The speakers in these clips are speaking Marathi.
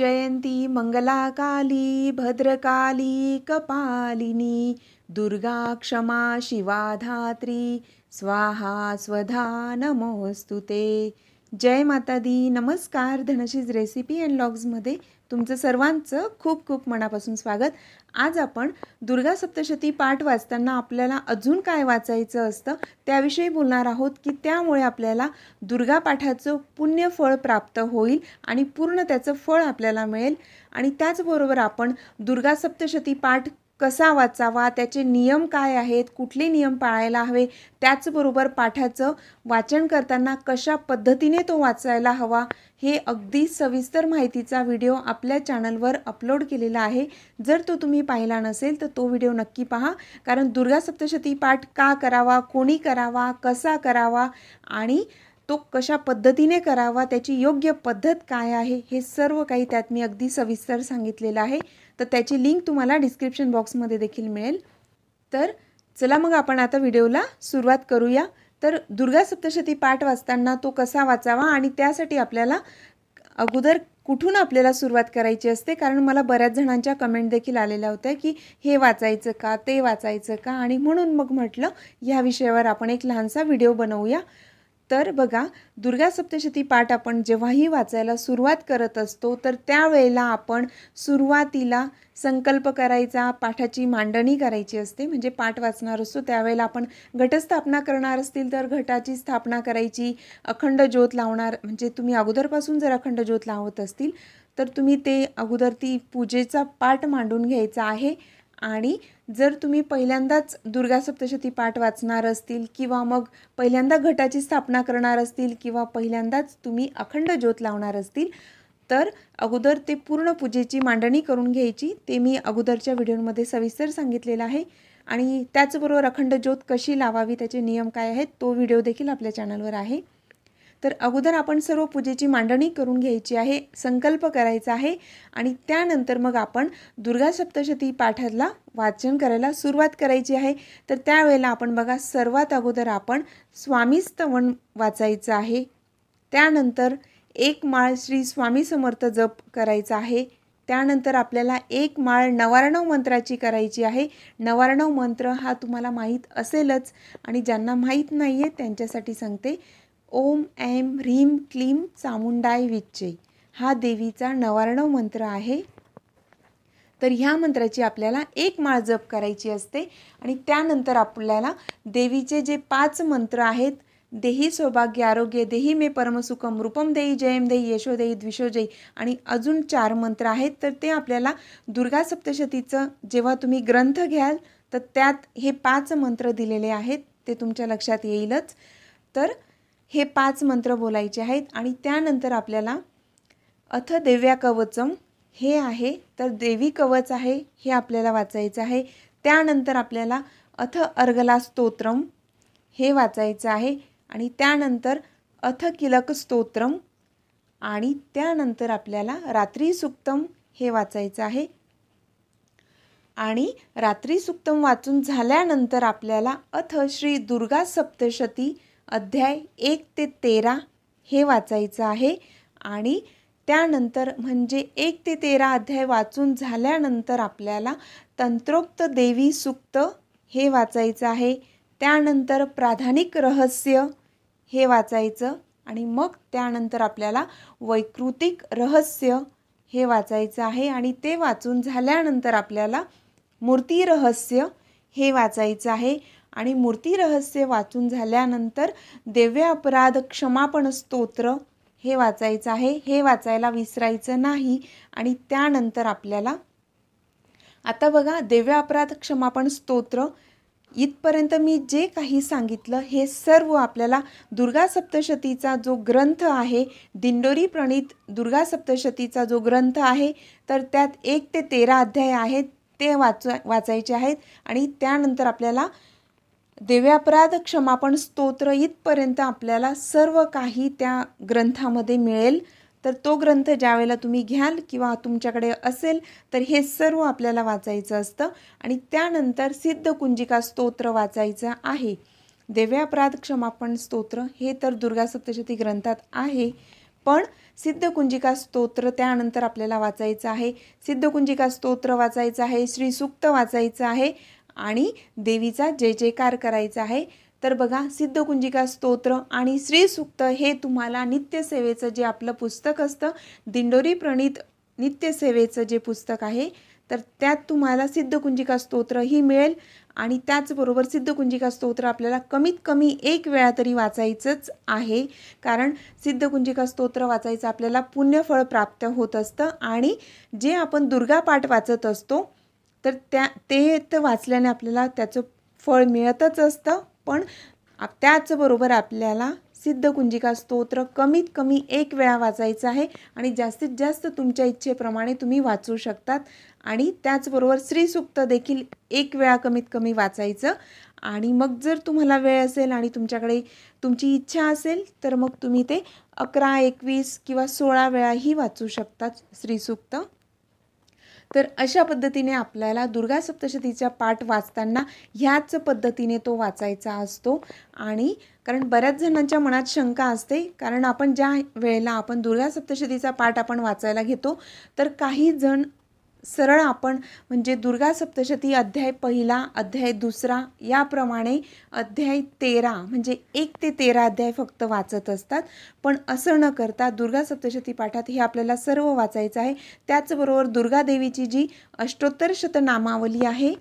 जयंती मंगलाकाली भद्रकाली कपालिनी दुर्गा क्षमा शिवाधात्री स्वाहा स्वधा नमोस्तुते जय माता दी नमस्कार धनशीज रेसिपी अँड लॉग्समध्ये तुमचं सर्वांचं खूप खूप मनापासून स्वागत आज आपण दुर्गा सप्तशती पाठ वाचताना आपल्याला अजून काय वाचायचं असतं त्याविषयी बोलणार आहोत की त्यामुळे आपल्याला दुर्गा पाठाचं पुण्यफळ प्राप्त होईल आणि पूर्ण त्याचं फळ आपल्याला मिळेल आणि त्याचबरोबर आपण दुर्गा सप्तशती पाठ कसा वाचावा त्याचे नियम काय आहेत कुठले नियम पाळायला हवे त्याचबरोबर पाठाचं वाचन करताना कशा पद्धतीने तो वाचायला हवा हे अगदी सविस्तर माहितीचा व्हिडिओ आपल्या चॅनलवर अपलोड केलेला आहे जर तो तुम्ही पाहिला नसेल तर तो व्हिडिओ नक्की पहा कारण दुर्गा सप्तशती पाठ का करावा कोणी करावा कसा करावा आणि तो कशा पद्धतीने करावा त्याची योग्य पद्धत काय आहे हे सर्व काही त्यात मी अगदी सविस्तर सांगितलेलं आहे तर त्याची लिंक तुम्हाला डिस्क्रिप्शन बॉक्समध्ये देखील मिळेल तर चला मग आपण आता व्हिडिओला सुरुवात करूया तर दुर्गा सप्तशती पाठ वाचताना तो कसा वाचावा आणि त्यासाठी आपल्याला अगोदर कुठून आपल्याला सुरुवात करायची असते कारण मला बऱ्याच जणांच्या कमेंट देखील आलेल्या होत्या की हे वाचायचं का ते वाचायचं का आणि म्हणून मग म्हटलं ह्या विषयावर आपण एक लहानसा व्हिडिओ बनवूया तर बघा दुर्गा सप्तशती पाठ आपण जेव्हाही वाचायला सुरुवात करत असतो तर त्यावेळेला आपण सुरुवातीला संकल्प करायचा पाठाची मांडणी करायची असते म्हणजे पाठ वाचणार असतो त्यावेळेला आपण घटस्थापना करणार असतील तर घटाची स्थापना करायची अखंड ज्योत लावणार म्हणजे तुम्ही अगोदरपासून जर अखंड ज्योत लावत असतील तर तुम्ही ते अगोदर ती पूजेचा पाठ मांडून घ्यायचा आहे आणि जर तुम्ही पहिल्यांदाच दुर्गा सप्तशती पाठ वाचणार असतील किंवा मग पहिल्यांदा घटाची स्थापना करणार असतील किंवा पहिल्यांदाच तुम्ही अखंड ज्योत लावणार असतील तर अगोदर ते पूर्ण पूजेची मांडणी करून घ्यायची ते मी अगोदरच्या व्हिडिओमध्ये सविस्तर सांगितलेलं आहे आणि त्याचबरोबर अखंड ज्योत कशी लावावी त्याचे नियम काय आहेत तो व्हिडिओ देखील आपल्या चॅनलवर आहे तर अगोदर आपण सर्व पूजेची मांडणी करून घ्यायची आहे संकल्प करायचा आहे आणि त्यानंतर मग आपण दुर्गा सप्तशती पाठाला वाचन करायला सुरुवात करायची आहे तर त्यावेळेला आपण बघा सर्वात अगोदर आपण स्वामीस्तवन वाचायचं आहे त्यानंतर एक माळ श्री स्वामी समर्थ जप करायचा आहे त्यानंतर आपल्याला एक माळ नवारणव मंत्राची करायची आहे नवारणव मंत्र हा तुम्हाला माहीत असेलच आणि ज्यांना माहीत नाही आहे त्यांच्यासाठी सांगते ओम ऐम ह्रीम क्लीम चामुंडाय विच्चे हा देवीचा नवारणव मंत्र आहे तर ह्या मंत्राची आपल्याला एक माळ जप करायची असते आणि त्यानंतर आपल्याला देवीचे जे पाच मंत्र आहेत देही सौभाग्य आरोग्य देही मे परमसुखम रूपम देई जयम देई यशोदेई द्विशोजयी आणि अजून चार मंत्र आहेत तर ते आपल्याला दुर्गा सप्तशतीचं जेव्हा तुम्ही ग्रंथ घ्याल तर त्यात हे पाच मंत्र दिलेले आहेत ते तुमच्या लक्षात येईलच तर हे पाच मंत्र बोलायचे आहेत आणि त्यानंतर आपल्याला अथ देव्या कवचम हे आहे तर देवी कवच आहे हे आपल्याला वाचायचं आहे त्यानंतर आपल्याला अथ अर्गला स्तोत्रम हे वाचायचं आहे आणि त्यानंतर अथ किलक स्तोत्रम आणि त्यानंतर आपल्याला रात्री सुक्तम हे वाचायचं आहे आणि रात्री सुक्तम वाचून झाल्यानंतर आपल्याला अथ श्री दुर्गा सप्तशती अध्याय एक ते तेरा हे वाचायचं आहे आणि त्यानंतर म्हणजे एक ते तेरा अध्याय वाचून झाल्यानंतर आपल्याला तंत्रोक्त देवी सुक्त हे वाचायचं आहे त्यानंतर प्राधानिक रहस्य हे वाचायचं आणि मग त्यानंतर आपल्याला वैकृतिक रहस्य हे वाचायचं आहे आणि ते वाचून झाल्यानंतर आपल्याला मूर्ती रहस्य हे वाचायचं आहे आणि मूर्ती रहस्य वाचून झाल्यानंतर देव्य अपराध क्षमापण स्तोत्र हे वाचायचं आहे हे वाचायला विसरायचं नाही आणि त्यानंतर आपल्याला आता बघा देव्य अपराध क्षमापण स्तोत्र इथपर्यंत मी जे काही सांगितलं हे सर्व आपल्याला दुर्गा सप्तशतीचा जो ग्रंथ आहे दिंडोरी प्रणित दुर्गा सप्तशतीचा जो ग्रंथ आहे तर त्यात एक ते तेरा अध्याय आहेत ते वाच वाचायचे आहेत आणि त्यानंतर आपल्याला दिव्यापराध क्षमापण स्तोत्र इथपर्यंत आपल्याला सर्व काही त्या ग्रंथामध्ये मिळेल तर तो ग्रंथ ज्यावेळेला तुम्ही घ्याल किंवा तुमच्याकडे असेल तर हे सर्व आपल्याला वाचायचं असतं आणि त्यानंतर सिद्ध कुंजिका स्तोत्र वाचायचं आहे देव्यापराध क्षमापण स्तोत्र हे तर दुर्गा सप्तशती ग्रंथात आहे पण सिद्धकुंजिका स्तोत्र त्यानंतर आपल्याला वाचायचं आहे सिद्धकुंजिका स्तोत्र वाचायचं आहे श्रीसुक्त वाचायचं आहे आणि देवीचा जय जयकार करायचा आहे तर बघा सिद्धकुंजिका स्तोत्र आणि श्रीसूक्त हे तुम्हाला नित्यसेवेचं जे आपलं पुस्तक असतं दिंडोरी प्रणित नित्यसेवेचं जे पुस्तक आहे तर त्यात तुम्हाला सिद्धकुंजिका स्तोत्र ही मिळेल आणि त्याचबरोबर सिद्धकुंजिका स्तोत्र आपल्याला कमीत कमी एक वेळा तरी वाचायचंच आहे कारण सिद्धकुंजिका स्तोत्र वाचायचं आपल्याला पुण्यफळ प्राप्त होत असतं आणि जे आपण दुर्गापाठ वाचत असतो तर त्या ते तर वाचल्याने आपल्याला त्याचं फळ मिळतच असतं पण त्याचबरोबर आपल्याला सिद्ध कुंजिका स्तोत्र कमीत कमी एक वेळा वाचायचं आहे आणि जास्तीत जास्त तुमच्या इच्छेप्रमाणे तुम्ही वाचू शकतात आणि त्याचबरोबर श्रीसुक्त देखील एक वेळा कमीत कमी वाचायचं आणि मग जर तुम्हाला वेळ असेल आणि तुमच्याकडे तुमची इच्छा असेल तर मग तुम्ही ते अकरा एकवीस किंवा सोळा वेळाही वाचू शकतात श्रीसुक्त तर अशा पद्धतीने आपल्याला दुर्गा सप्तशतीचा पाठ वाचताना ह्याच पद्धतीने तो वाचायचा असतो आणि कारण बऱ्याच जणांच्या मनात शंका असते कारण आपण ज्या वेळेला आपण दुर्गा सप्तशतीचा पाठ आपण वाचायला घेतो तर काही जण सरळ आपण म्हणजे दुर्गा सप्तशती अध्याय पहिला अध्याय दुसरा याप्रमाणे अध्याय तेरा म्हणजे एक ते तेरा अध्याय फक्त वाचत असतात पण असं न करता दुर्गा सप्तशती पाठात हे आपल्याला सर्व वाचायचं आहे त्याचबरोबर दुर्गादेवीची जी अष्टोत्तर शतनामावली आहे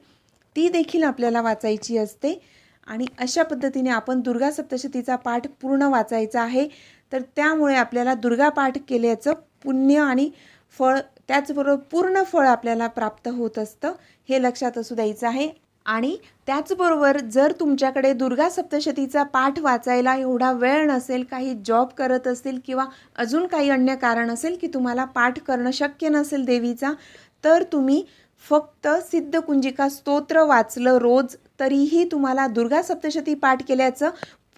ती देखील आपल्याला वाचायची असते आणि अशा पद्धतीने आपण दुर्गा सप्तशतीचा पाठ पूर्ण वाचायचा आहे तर त्यामुळे आपल्याला दुर्गा पाठ केल्याचं पुण्य आणि फळ त्याचबरोबर पूर्ण फळ आपल्याला प्राप्त होत असतं हे लक्षात असू द्यायचं आहे आणि त्याचबरोबर जर तुमच्याकडे दुर्गा सप्तशतीचा पाठ वाचायला एवढा वेळ नसेल काही जॉब करत असेल किंवा अजून काही अन्य कारण असेल की तुम्हाला पाठ करणं शक्य नसेल देवीचा तर तुम्ही फक्त सिद्धकुंजिका स्तोत्र वाचलं रोज तरीही तुम्हाला दुर्गा सप्तशती पाठ केल्याचं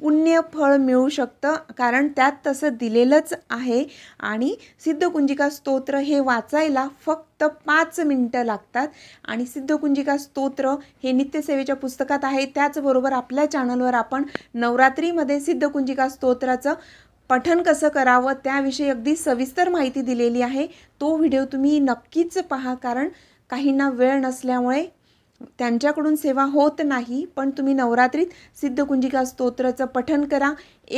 पुण्य फळ मिळू शकतं कारण त्यात तसं दिलेलंच आहे आणि सिद्धकुंजिका स्तोत्र हे वाचायला फक्त पाच मिनटं लागतात आणि सिद्धकुंजिका स्तोत्र हे नित्यसेवेच्या पुस्तकात आहे त्याचबरोबर आपल्या चॅनलवर आपण नवरात्रीमध्ये सिद्धकुंजिका स्तोत्राचं पठन कसं करावं त्याविषयी अगदी सविस्तर माहिती दिलेली आहे तो व्हिडिओ तुम्ही नक्कीच पहा कारण काहींना वेळ नसल्यामुळे त्यांच्याकडून सेवा होत नाही पण तुम्ही नवरात्रीत सिद्धकुंजिका स्तोत्राचं पठन करा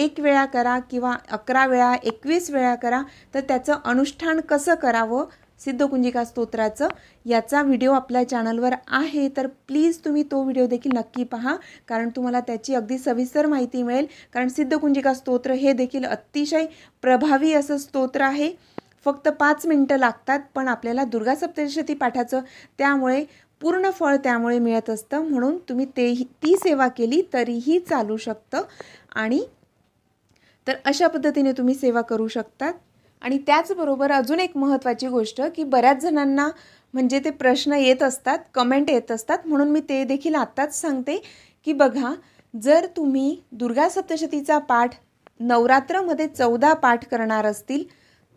एक वेळा करा किंवा अकरा वेळा एकवीस वेळा करा तर त्याचं अनुष्ठान कसं करावं सिद्धकुंजिका स्तोत्राचं याचा व्हिडिओ आपल्या चॅनलवर आहे तर प्लीज तुम्ही तो व्हिडिओ देखील नक्की पहा कारण तुम्हाला त्याची अगदी सविस्तर माहिती मिळेल कारण सिद्धकुंजिका स्तोत्र हे देखील अतिशय प्रभावी असं स्तोत्र आहे फक्त पाच मिनटं लागतात पण आपल्याला दुर्गा सप्तशती पाठाचं त्यामुळे पूर्ण फळ त्यामुळे मिळत असतं म्हणून तुम्ही तेही ती सेवा केली तरीही चालू शकतं आणि तर अशा पद्धतीने तुम्ही सेवा करू शकतात आणि त्याचबरोबर अजून एक महत्त्वाची गोष्ट की बऱ्याच जणांना म्हणजे ते प्रश्न येत असतात कमेंट येत असतात म्हणून मी ते देखील आत्ताच सांगते की बघा जर तुम्ही दुर्गा सप्तशतीचा पाठ नवरात्रमध्ये चौदा पाठ करणार असतील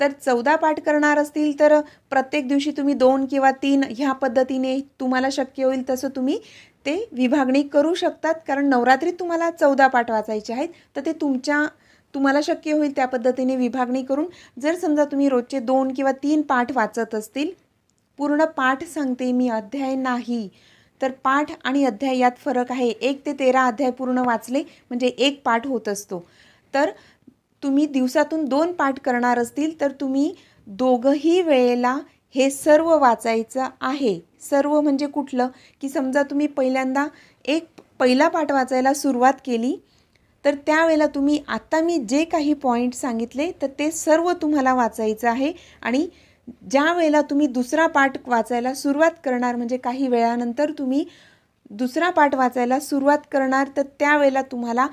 तर चौदा पाठ करणार असतील तर प्रत्येक दिवशी तुम्ही दोन किंवा तीन ह्या पद्धतीने तुम्हाला शक्य होईल तसं तुम्ही ते विभागणी करू शकतात कारण नवरात्रीत तुम्हाला चौदा पाठ वाचायचे आहेत तर ते तुमच्या तुम्हाला शक्य होईल त्या पद्धतीने विभागणी करून जर समजा तुम्ही रोजचे दोन किंवा तीन पाठ वाचत असतील पूर्ण पाठ सांगते मी अध्याय नाही तर पाठ आणि अध्याय यात फरक आहे एक ते तेरा अध्याय पूर्ण वाचले म्हणजे एक पाठ होत असतो तर तुम्ही दिवसातून दोन पाठ करणार असतील तर तुम्ही दोघंही वेळेला हे सर्व वाचायचं आहे सर्व म्हणजे कुठलं की समजा तुम्ही पहिल्यांदा एक पहिला पाठ वाचायला सुरुवात केली तर त्यावेळेला तुम्ही आत्ता मी जे काही पॉईंट सांगितले तर ते सर्व तुम्हाला वाचायचं आहे आणि ज्या वेळेला तुम्ही दुसरा पाठ वाचायला सुरुवात करणार म्हणजे काही वेळानंतर तुम्ही दुसरा पाठ वाचायला सुरुवात करणार तर त्यावेळेला तुम्हाला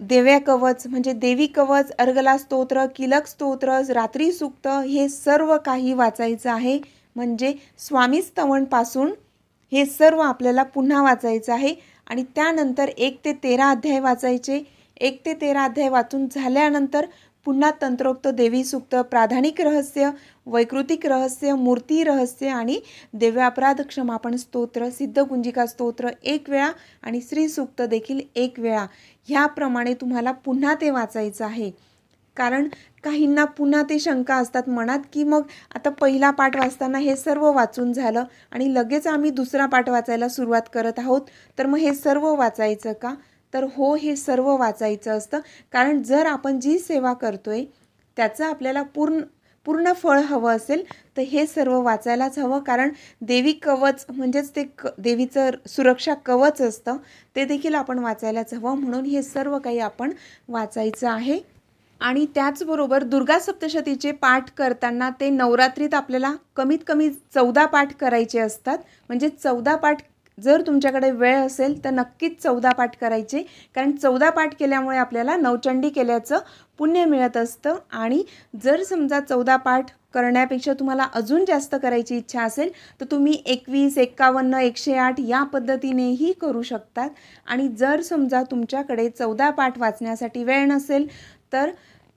देव्या कवच म्हणजे देवी कवच अर्गला स्तोत्र किलक स्तोत्र रात्री सुक्त हे सर्व काही वाचायचं आहे म्हणजे स्वामी स्तवणपासून हे सर्व आपल्याला पुन्हा वाचायचं आहे आणि त्यानंतर एक ते तेरा अध्याय वाचायचे एक ते तेरा अध्याय वाचून झाल्यानंतर पुन्हा तंत्रोक्त देवी प्राधानिक रहस्य वैकृतिक रहस्य मूर्ती रहस्य आणि देव्यापराध क्षमापण स्तोत्र सिद्धगुंजिका स्तोत्र एक वेळा आणि श्री देखील एक वेळा ह्याप्रमाणे तुम्हाला पुन्हा ते वाचायचं आहे कारण काहींना पुन्हा ते शंका असतात मनात की मग आता पहिला पाठ वाचताना हे सर्व वाचून झालं आणि लगेच आम्ही दुसरा पाठ वाचायला सुरुवात करत आहोत तर मग हे सर्व वाचायचं का तर हो हे सर्व वाचायचं असतं कारण जर आपण जी सेवा करतोय त्याचं आपल्याला पूर्ण पूर्ण फळ हवं असेल तर हे सर्व वाचायलाच हवं कारण देवी कवच म्हणजेच ते क देवीचं सुरक्षा कवच असतं ते देखील आपण वाचायलाच हवं म्हणून हे सर्व काही आपण वाचायचं आहे आणि त्याचबरोबर दुर्गा सप्तशतीचे पाठ करताना ते नवरात्रीत आपल्याला कमीत कमी चौदा पाठ करायचे असतात म्हणजे चौदा पाठ जर तुमच्याकडे वेळ असेल तर नक्कीच चौदा पाठ करायचे कारण चौदा पाठ केल्यामुळे आपल्याला नवचंडी केल्याचं पुण्य मिळत असतं आणि जर समजा चौदा पाठ करण्यापेक्षा तुम्हाला अजून जास्त करायची इच्छा असेल तर तुम्ही एकवीस एक्कावन्न एकशे आठ या पद्धतीनेही करू शकतात आणि जर समजा तुमच्याकडे चौदा पाठ वाचण्यासाठी वेळ नसेल तर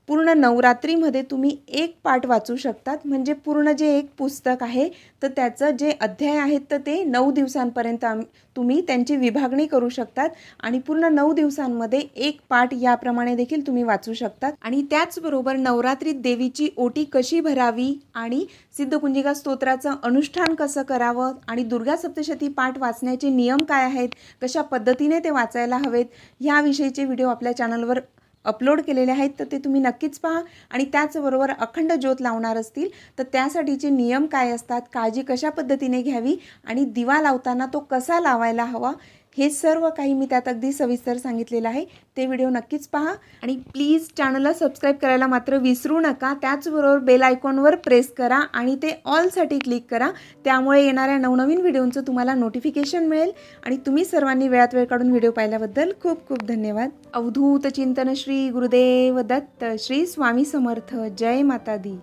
पूर्ण नवरात्रीमध्ये तुम्ही एक पाठ वाचू शकतात म्हणजे पूर्ण जे एक पुस्तक आहे तर त्याचं जे अध्याय आहेत तर ते नऊ दिवसांपर्यंत आम तुम्ही त्यांची विभागणी करू शकतात आणि पूर्ण नऊ दिवसांमध्ये एक पाठ याप्रमाणे देखील तुम्ही वाचू शकतात आणि त्याचबरोबर नवरात्रीत देवीची ओटी कशी भरावी आणि सिद्धकुंजिका स्तोत्राचं अनुष्ठान कसं करावं आणि दुर्गा सप्तशती पाठ वाचण्याचे नियम काय आहेत कशा पद्धतीने ते वाचायला हवेत ह्याविषयीचे व्हिडिओ आपल्या चॅनलवर अपलोड केलेले आहेत तर ते तुम्ही नक्कीच पहा आणि त्याचबरोबर अखंड ज्योत लावणार असतील तर त्यासाठीचे नियम काय असतात काळजी कशा पद्धतीने घ्यावी आणि दिवा लावताना तो कसा लावायला हवा हे सर्व काही मी त्यात अगदी सविस्तर सांगितलेलं आहे ते व्हिडिओ नक्कीच पहा आणि प्लीज चॅनलला सबस्क्राईब करायला मात्र विसरू नका त्याचबरोबर बेल आयकॉनवर प्रेस करा आणि ते ऑलसाठी क्लिक करा त्यामुळे येणाऱ्या नवनवीन व्हिडिओंचं तुम्हाला नोटिफिकेशन मिळेल आणि तुम्ही सर्वांनी वेळात वेळ काढून व्हिडिओ पाहिल्याबद्दल खूप खूप धन्यवाद अवधूत चिंतन श्री गुरुदेव दत्त श्री स्वामी समर्थ जय माता दी